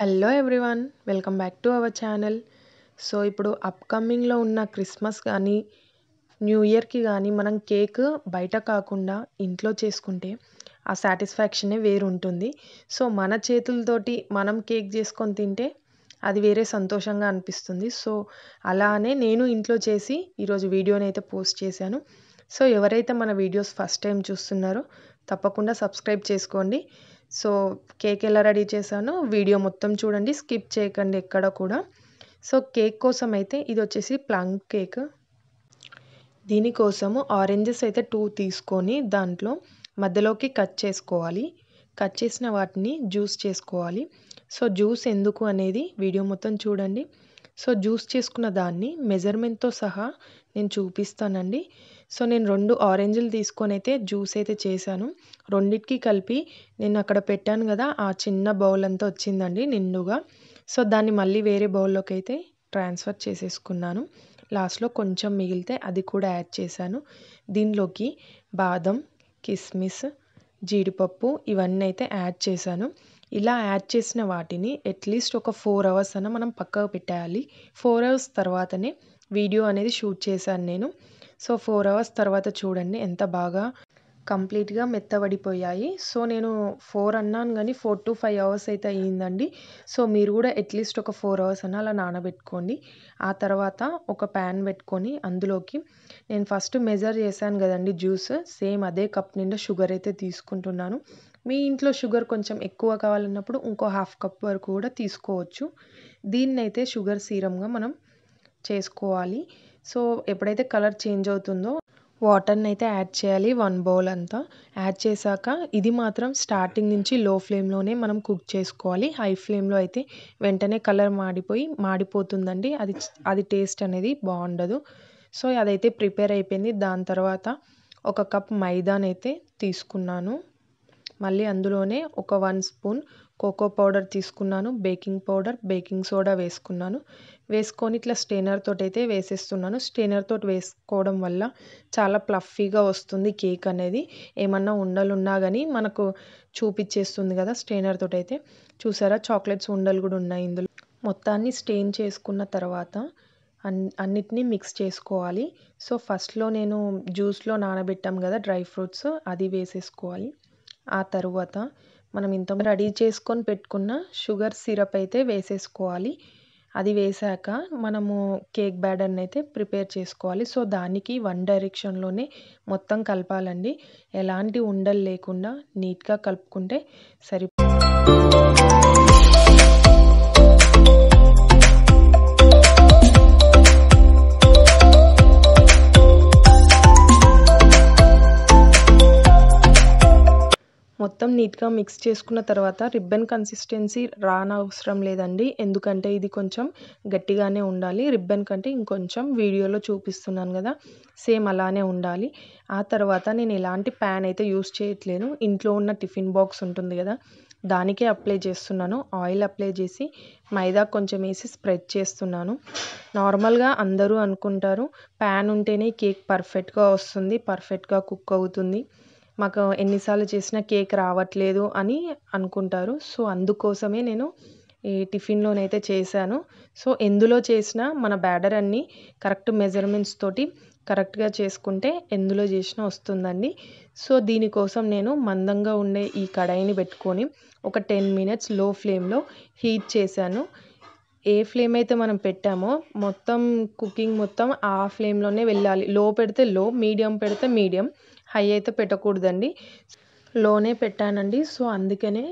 hello everyone welcome back to our channel so ఇప్పుడు అప్కమింగ్లో ఉన్న క్రిస్మస్ కానీ న్యూ ఇయర్కి కానీ మనం కేక్ బయట కాకుండా ఇంట్లో చేసుకుంటే ఆ సాటిస్ఫాక్షనే వేరుంటుంది సో మన చేతులతోటి మనం కేక్ చేసుకొని తింటే అది వేరే సంతోషంగా అనిపిస్తుంది సో అలానే నేను ఇంట్లో చేసి ఈరోజు వీడియోని అయితే పోస్ట్ చేశాను సో ఎవరైతే మన వీడియోస్ ఫస్ట్ టైం చూస్తున్నారో తప్పకుండా సబ్స్క్రైబ్ చేసుకోండి సో కేక్ ఎలా రెడీ చేశానో వీడియో మొత్తం చూడండి స్కిప్ చేయకండి ఎక్కడ కూడా సో కేక్ కోసం అయితే ఇది వచ్చేసి ప్లాంక్ కేక్ దీనికోసము ఆరెంజెస్ అయితే టూ తీసుకొని దాంట్లో మధ్యలోకి కట్ చేసుకోవాలి కట్ చేసిన వాటిని జ్యూస్ చేసుకోవాలి సో జ్యూస్ ఎందుకు అనేది వీడియో మొత్తం చూడండి సో జ్యూస్ చేసుకున్న దాన్ని మెజర్మెంట్తో సహా నేను చూపిస్తానండి సో నేను రెండు ఆరెంజ్లు తీసుకొని అయితే జ్యూస్ అయితే చేశాను రెండిటికి కలిపి నేను అక్కడ పెట్టాను కదా ఆ చిన్న బౌల్ అంతా వచ్చిందండి నిండుగా సో దాన్ని మళ్ళీ వేరే బౌల్లోకి అయితే ట్రాన్స్ఫర్ చేసేసుకున్నాను లాస్ట్లో కొంచెం మిగిలితే అది కూడా యాడ్ చేశాను దీనిలోకి బాదం కిస్మిస్ జీడిపప్పు ఇవన్నీ అయితే యాడ్ చేశాను ఇలా యాడ్ చేసిన వాటిని అట్లీస్ట్ ఒక ఫోర్ అవర్స్ అన్న మనం పక్కకు పెట్టేయాలి ఫోర్ అవర్స్ తర్వాతనే వీడియో అనేది షూట్ చేశాను నేను సో ఫోర్ అవర్స్ తర్వాత చూడండి ఎంత బాగా కంప్లీట్గా మెత్తబడిపోయాయి సో నేను ఫోర్ అన్నాను కానీ ఫోర్ టు ఫైవ్ అవర్స్ అయితే అయ్యిందండి సో మీరు కూడా అట్లీస్ట్ ఒక ఫోర్ అవర్స్ అన్న అలా నానబెట్టుకోండి ఆ తర్వాత ఒక ప్యాన్ పెట్టుకొని అందులోకి నేను ఫస్ట్ మెజర్ చేశాను కదండి జ్యూస్ సేమ్ అదే కప్ నిండా షుగర్ అయితే తీసుకుంటున్నాను మీ ఇంట్లో షుగర్ కొంచెం ఎక్కువ కావాలన్నప్పుడు ఇంకో హాఫ్ కప్ వరకు కూడా తీసుకోవచ్చు దీన్నైతే షుగర్ సీరంగా మనం చేసుకోవాలి సో ఎప్పుడైతే కలర్ చేంజ్ అవుతుందో వాటర్ని అయితే యాడ్ చేయాలి వన్ బౌల్ అంతా యాడ్ చేశాక ఇది మాత్రం స్టార్టింగ్ నుంచి లో ఫ్లేమ్లోనే మనం కుక్ చేసుకోవాలి హై ఫ్లేమ్లో అయితే వెంటనే కలర్ మాడిపోయి మాడిపోతుందండి అది అది టేస్ట్ అనేది బాగుండదు సో అదైతే ప్రిపేర్ అయిపోయింది దాని తర్వాత ఒక కప్ మైదానైతే తీసుకున్నాను మళ్ళీ అందులోనే ఒక వన్ స్పూన్ కోకో పౌడర్ తీసుకున్నాను బేకింగ్ పౌడర్ బేకింగ్ సోడా వేసుకున్నాను వేసుకొని ఇట్లా స్ట్రైనర్ తోటి అయితే వేసేస్తున్నాను స్ట్రైనర్ తోటి వేసుకోవడం వల్ల చాలా ప్లఫీగా వస్తుంది కేక్ అనేది ఏమన్నా ఉండలు ఉన్నా కానీ మనకు చూపించేస్తుంది కదా స్ట్రైనర్ తోటి అయితే చూసారా చాక్లెట్స్ ఉండలు కూడా ఉన్నాయి ఇందులో మొత్తాన్ని స్టెయిన్ చేసుకున్న తర్వాత అన్ అన్నిటినీ మిక్స్ చేసుకోవాలి సో ఫస్ట్లో నేను జ్యూస్లో నానబెట్టాం కదా డ్రై ఫ్రూట్స్ అది వేసేసుకోవాలి ఆ తరువాత మనం ఇంత రెడీ చేసుకొని పెట్టుకున్న షుగర్ సిరప్ అయితే వేసేసుకోవాలి అది వేసాక మనము కేక్ బ్యాటర్ని అయితే ప్రిపేర్ చేసుకోవాలి సో దానికి వన్ డైరెక్షన్లోనే మొత్తం కలపాలండి ఎలాంటి ఉండలు లేకుండా నీట్గా కలుపుకుంటే సరిపోతుంది మొత్తం నీట్గా మిక్స్ చేసుకున్న తర్వాత రిబ్బన్ కన్సిస్టెన్సీ రానవసరం లేదండి ఎందుకంటే ఇది కొంచెం గట్టిగానే ఉండాలి రిబ్బన్ కంటే ఇంకొంచెం వీడియోలో చూపిస్తున్నాను కదా సేమ్ అలానే ఉండాలి ఆ తర్వాత నేను ఎలాంటి ప్యాన్ అయితే యూస్ చేయట్లేను ఇంట్లో ఉన్న టిఫిన్ బాక్స్ ఉంటుంది కదా దానికే అప్లై చేస్తున్నాను ఆయిల్ అప్లై చేసి మైదా కొంచెం వేసి స్ప్రెడ్ చేస్తున్నాను నార్మల్గా అందరూ అనుకుంటారు ప్యాన్ ఉంటేనే కేక్ పర్ఫెక్ట్గా వస్తుంది పర్ఫెక్ట్గా కుక్ అవుతుంది మాకు ఎన్నిసార్లు చేసినా కేక్ రావట్లేదు అని అనుకుంటారు సో అందుకోసమే నేను ఈ టిఫిన్లోనైతే చేశాను సో ఎందులో చేసినా మన బ్యాటర్ అన్నీ కరెక్ట్ మెజర్మెంట్స్ తోటి కరెక్ట్గా చేసుకుంటే ఎందులో చేసినా వస్తుందండి సో దీనికోసం నేను మందంగా ఉండే ఈ కడాయిని పెట్టుకొని ఒక టెన్ మినిట్స్ లో ఫ్లేమ్లో హీట్ చేశాను ఏ ఫ్లేమ్ అయితే మనం పెట్టామో మొత్తం కుకింగ్ మొత్తం ఆ ఫ్లేమ్లోనే వెళ్ళాలి లో పెడితే లో మీడియం పెడితే మీడియం హై అయితే పెట్టకూడదండి లోనే పెట్టానండి సో అందుకనే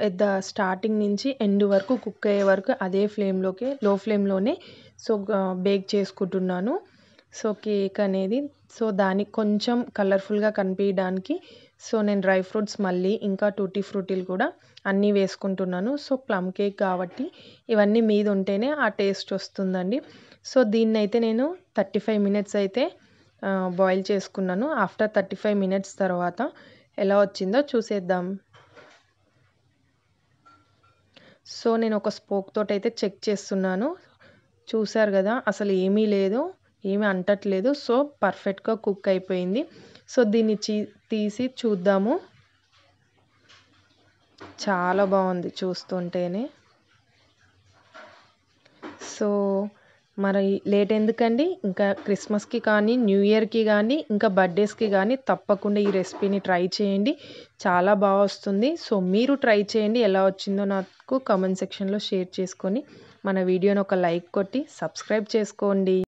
పెద్ద స్టార్టింగ్ నుంచి ఎండ్ వరకు కుక్ అయ్యే వరకు అదే ఫ్లేమ్లోకి లో ఫ్లేమ్లోనే సో బేక్ చేసుకుంటున్నాను సో కేక్ అనేది సో దానికి కొంచెం కలర్ఫుల్గా కనిపించడానికి సో నేను డ్రై ఫ్రూట్స్ మళ్ళీ ఇంకా టూటీ ఫ్రూటీలు కూడా అన్నీ వేసుకుంటున్నాను సో ప్లమ్ కేక్ కాబట్టి ఇవన్నీ మీద ఉంటేనే ఆ టేస్ట్ వస్తుందండి సో దీన్నైతే నేను థర్టీ ఫైవ్ మినిట్స్ అయితే బాయిల్ చేసుకున్నాను ఆఫ్టర్ థర్టీ ఫైవ్ మినిట్స్ తర్వాత ఎలా వచ్చిందో చూసేద్దాం సో నేను ఒక స్పోక్ తోటి అయితే చెక్ చేస్తున్నాను చూశారు కదా అసలు ఏమీ లేదు ఏమీ అంటట్లేదు సో పర్ఫెక్ట్గా కుక్ అయిపోయింది సో దీన్ని తీసి చూద్దాము చాలా బాగుంది చూస్తుంటేనే సో మరి లేట్ ఎందుకండి ఇంకా క్రిస్మస్కి కానీ న్యూ ఇయర్కి కానీ ఇంకా బర్త్డేస్కి కానీ తప్పకుండా ఈ రెసిపీని ట్రై చేయండి చాలా బాగా వస్తుంది సో మీరు ట్రై చేయండి ఎలా వచ్చిందో నాకు కామెంట్ సెక్షన్లో షేర్ చేసుకొని మన వీడియోని ఒక లైక్ కొట్టి సబ్స్క్రైబ్ చేసుకోండి